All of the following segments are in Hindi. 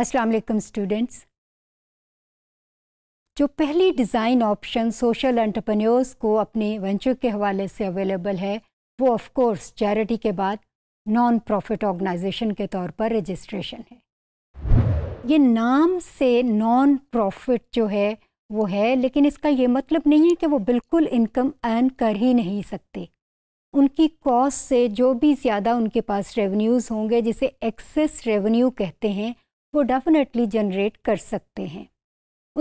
अस्सलाम वालेकुम स्टूडेंट्स जो पहली डिज़ाइन ऑप्शन सोशल एंटरप्रेन्योर्स को अपने वेंचर के हवाले से अवेलेबल है वो ऑफ कोर्स चैरिटी के बाद नॉन प्रॉफिट ऑर्गेनाइजेशन के तौर पर रजिस्ट्रेशन है ये नाम से नॉन प्रॉफिट जो है वो है लेकिन इसका ये मतलब नहीं है कि वो बिल्कुल इनकम अर्न कर ही नहीं सकते उनकी कॉस्ट से जो भी ज़्यादा उनके पास रेवेन्यूज़ होंगे जिसे एक्सेस रेवेन्यू कहते हैं वो डेफिनेटली जनरेट कर सकते हैं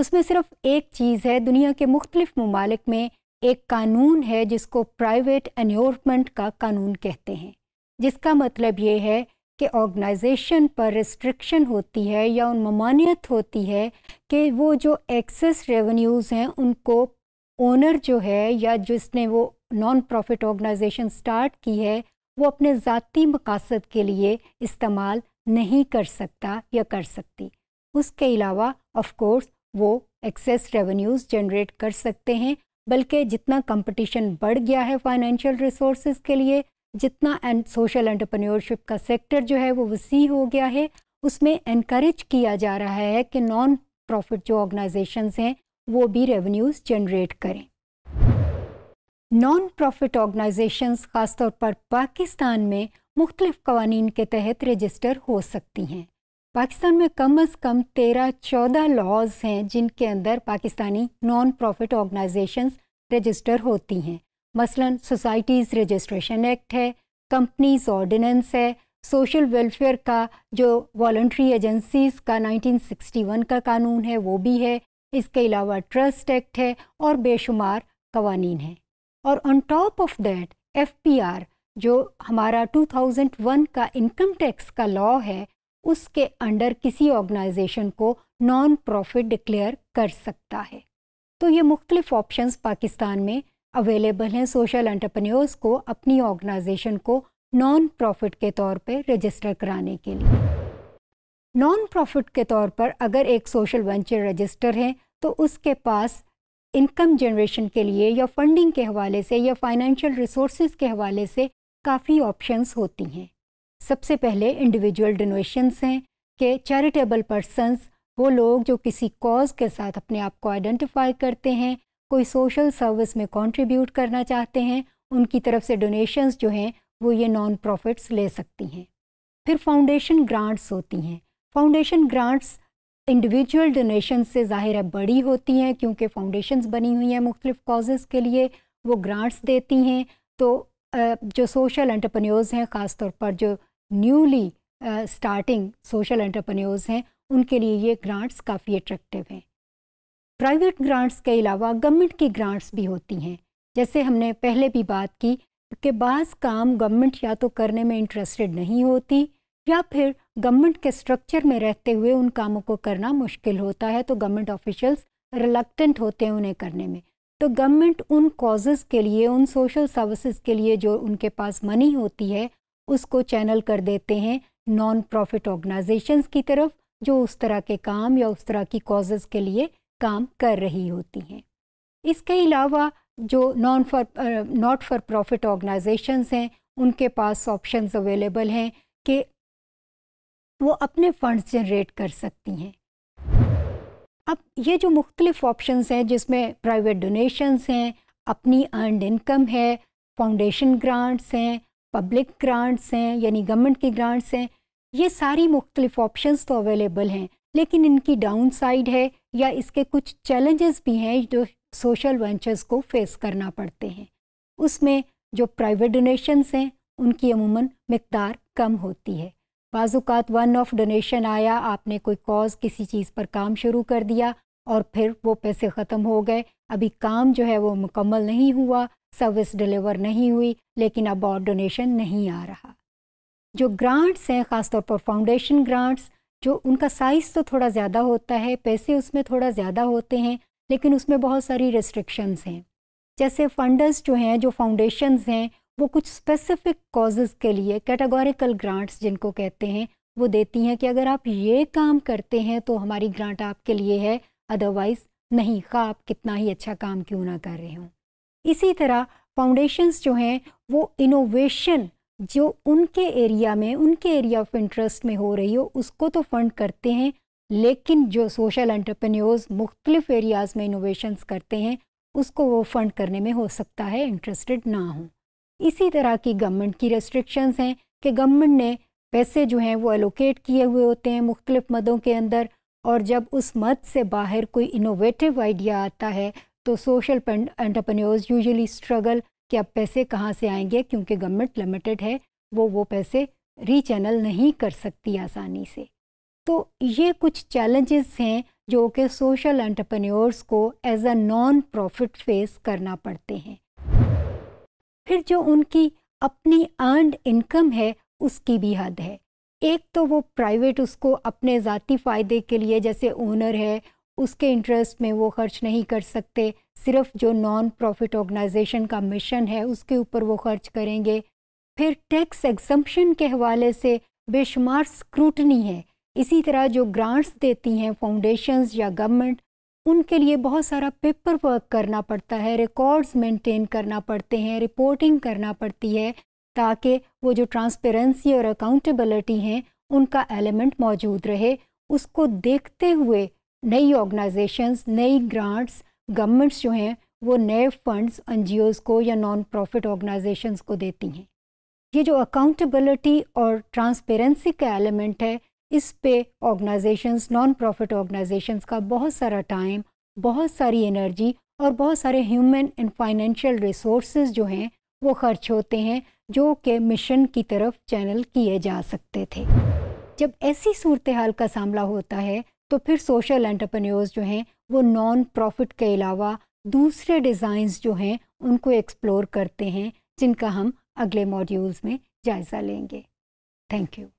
उसमें सिर्फ एक चीज़ है दुनिया के मुख्तलिफ ममालिक में एक कानून है जिसको प्राइवेट एनोरमेंट का कानून कहते हैं जिसका मतलब ये है कि ऑर्गेनाइजेशन पर रिस्ट्रिक्शन होती है या उन ममानियत होती है कि वो जो एक्सेस रेवेन्यूज़ हैं उनको ओनर जो है या जिसने वो नॉन प्रॉफिट ऑर्गेनाइजेशन स्टार्ट की है वो अपने ज़ाती मकासद के लिए इस्तेमाल नहीं कर सकता या कर सकती उसके अलावा ऑफ कोर्स वो एक्सेस रेवेन्यूज़ जनरेट कर सकते हैं बल्कि जितना कंपटीशन बढ़ गया है फाइनेंशियल रिसोर्स के लिए जितना एंड सोशल एंटरप्रेन्योरशिप का सेक्टर जो है वो वसी हो गया है उसमें इनक्रेज किया जा रहा है कि नॉन प्रॉफिट जो ऑर्गेनाइजेशन हैं वो भी रेवेन्यूज़ जनरेट करें नॉन प्रॉफिट ऑर्गेनाइजेशंस ख़ासतौर पर पाकिस्तान में मुख्तलिफ कवानी के तहत रजिस्टर हो सकती हैं पाकिस्तान में कम अज़ कम तेरह चौदह लॉज हैं जिनके अंदर Pakistani non profit organization register होती हैं मसलन सोसाइटीज़ रजिस्ट्रेशन एक्ट है कंपनीज ऑर्डिनेंस है सोशल वेलफेयर का जो वॉल्ट्री एजेंसीज का 1961 का कानून है वो भी है इसके अलावा ट्रस्ट एक्ट है और बेशुमार कवानीन हैं और on top of that F P R जो हमारा 2001 का इनकम टैक्स का लॉ है उसके अंडर किसी ऑर्गेनाइजेशन को नॉन प्रॉफिट डिक्लेयर कर सकता है तो ये मुख्तलिफ ऑप्शन पाकिस्तान में अवेलेबल हैं सोशल एंटरप्रेन्योर्स को अपनी ऑर्गेनाइजेशन को नॉन प्रॉफिट के तौर पर रजिस्टर कराने के लिए नॉन प्रॉफिट के तौर पर अगर एक सोशल वेंचर रजिस्टर है तो उसके पास इनकम जनरेशन के लिए या फंडिंग के हवाले से या फाइनेंशियल रिसोर्स के हवाले से काफ़ी ऑप्शंस होती हैं सबसे पहले इंडिविजुअल डोनेशंस हैं कि चैरिटेबल पर्सनस वो लोग जो किसी कॉज के साथ अपने आप को आइडेंटिफाई करते हैं कोई सोशल सर्विस में कंट्रीब्यूट करना चाहते हैं उनकी तरफ से डोनेशंस जो हैं वो ये नॉन प्रॉफिट्स ले सकती हैं फिर फाउंडेशन ग्रांट्स होती हैं फाउंडेशन ग्रांट्स इंडिविजुअल डोनेशन से ज़ाहिर है बड़ी होती हैं क्योंकि फाउंडेशंस बनी हुई हैं मुख्तलिफ कॉजेज़ के लिए वो ग्रांट्स देती हैं तो जो सोशल एंटरप्रेन्योर्स हैं ख़ास तौर पर जो न्यूली स्टार्टिंग सोशल एंटरप्रेन्योर्स हैं उनके लिए ये ग्रांट्स काफ़ी अट्रैक्टिव हैं प्राइवेट ग्रांट्स के अलावा गवर्नमेंट की ग्रांट्स भी होती हैं जैसे हमने पहले भी बात की कि बाज़ काम गवर्नमेंट या तो करने में इंटरेस्टेड नहीं होती या फिर गवर्नमेंट के स्ट्रक्चर में रहते हुए उन कामों को करना मुश्किल होता है तो गवर्नमेंट ऑफिशल्स रिलक्टेंट होते हैं उन्हें करने में तो गवर्नमेंट उन कॉजेज़ के लिए उन सोशल सर्विसेज के लिए जो उनके पास मनी होती है उसको चैनल कर देते हैं नॉन प्रॉफिट ऑर्गेनाइजेशंस की तरफ जो उस तरह के काम या उस तरह की कॉजेज़ के लिए काम कर रही होती हैं इसके अलावा जो non for not for profit organizations हैं उनके पास ऑप्शंस अवेलेबल हैं कि वो अपने फंड्स जनरेट कर सकती हैं अब ये जो मुख्तलिफ ऑप्शन हैं जिसमें प्राइवेट डोनेशंस हैं अपनी अर्नड इनकम है फाउंडेशन ग्रांट्स हैं पब्लिक ग्रांट्स हैं यानी गवर्नमेंट की ग्रांट्स हैं ये सारी मुख्तलिफ ऑप्शन तो अवेलेबल हैं लेकिन इनकी डाउन साइड है या इसके कुछ चैलेंजेस भी हैं जो सोशल वेंचर्स को फेस करना पड़ते हैं उसमें जो प्राइवेट डोनेशंस हैं उनकी अमूमन मकदार कम होती है बाज़ात वन ऑफ डोनेशन आया आपने कोई कॉज किसी चीज़ पर काम शुरू कर दिया और फिर वो पैसे ख़त्म हो गए अभी काम जो है वो मुकम्मल नहीं हुआ सर्विस डिलीवर नहीं हुई लेकिन अब और डोनेशन नहीं आ रहा जो ग्रांट्स हैं ख़ासतौर पर फाउंडेशन ग्रांट्स जो उनका साइज़ तो थोड़ा ज़्यादा होता है पैसे उसमें थोड़ा ज़्यादा होते हैं लेकिन उसमें बहुत सारी रिस्ट्रिक्शंस हैं जैसे फंडर्स जो हैं जो फाउंडेशंस हैं वो कुछ स्पेसिफिक कॉजेज़ के लिए कैटेगोरिकल ग्रांट्स जिनको कहते हैं वो देती हैं कि अगर आप ये काम करते हैं तो हमारी ग्रांट आपके लिए है अदरवाइज़ नहीं खा आप कितना ही अच्छा काम क्यों ना कर रहे हों इसी तरह फाउंडेशंस जो हैं वो इनोवेशन जो उनके एरिया में उनके एरिया ऑफ इंटरेस्ट में हो रही हो उसको तो फंड करते हैं लेकिन जो सोशल एंटरप्रेन्योर्स मुख्तलिफ एरियाज़ में इनोवेशंस करते हैं उसको वो फंड करने में हो सकता है इंटरेस्टेड ना हों इसी तरह की गवर्नमेंट की रेस्ट्रिक्शंस हैं कि गवर्नमेंट ने पैसे जो हैं वो एलोकेट किए हुए होते हैं मुख्तलिफ मदों के अंदर और जब उस मद से बाहर कोई इनोवेटिव आइडिया आता है तो सोशल एंटरप्रेन्योर्स यूजुअली स्ट्रगल कि अब पैसे कहाँ से आएंगे क्योंकि गवर्नमेंट लिमिटेड है वो वो पैसे रीचैनल नहीं कर सकती आसानी से तो ये कुछ चैलेंजेस हैं जो कि सोशल एंटरप्रेन्योर्स को as a non profit face करना पड़ते हैं फिर जो उनकी अपनी अर्नड इनकम है उसकी भी हद है एक तो वो प्राइवेट उसको अपने ज़ाती फ़ायदे के लिए जैसे ओनर है उसके इंटरेस्ट में वो खर्च नहीं कर सकते सिर्फ जो नॉन प्रॉफिट ऑर्गेनाइजेशन का मिशन है उसके ऊपर वो खर्च करेंगे फिर टैक्स एग्जम्पन के हवाले से बेशुमार स्क्रूटनी है इसी तरह जो ग्रांट्स देती हैं फाउंडेशंस या गवर्नमेंट उनके लिए बहुत सारा पेपर वर्क करना पड़ता है रिकॉर्ड्स मेंटेन करना पड़ते हैं रिपोर्टिंग करना पड़ती है ताकि वो जो ट्रांसपेरेंसी और अकाउंटेबिलिटी हैं उनका एलिमेंट मौजूद रहे उसको देखते हुए नई ऑर्गेनाइजेशंस नई ग्रांट्स गवर्नमेंट्स जो हैं वो नए फंड्स एन को या नॉन प्रॉफिट ऑर्गेनाइजेशंस को देती हैं ये जो अकाउंटेबिलिटी और ट्रांसपेरेंसी का एलिमेंट है इस पे ऑर्गेनाइजेशंस नॉन प्रॉफिट ऑर्गेनाइजेशंस का बहुत सारा टाइम बहुत सारी एनर्जी और बहुत सारे ह्यूमन एंड फाइनेंशियल रिसोर्स जो हैं वो खर्च होते हैं जो कि मिशन की तरफ चैनल किए जा सकते थे जब ऐसी सूरत हाल का सामना होता है तो फिर सोशल एंटरप्रेन्योर्स जो हैं वो नॉन प्रॉफिट के अलावा दूसरे डिज़ाइंस जो हैं उनको एक्सप्लोर करते हैं जिनका हम अगले मॉड्यूल्स में जायज़ा लेंगे थैंक यू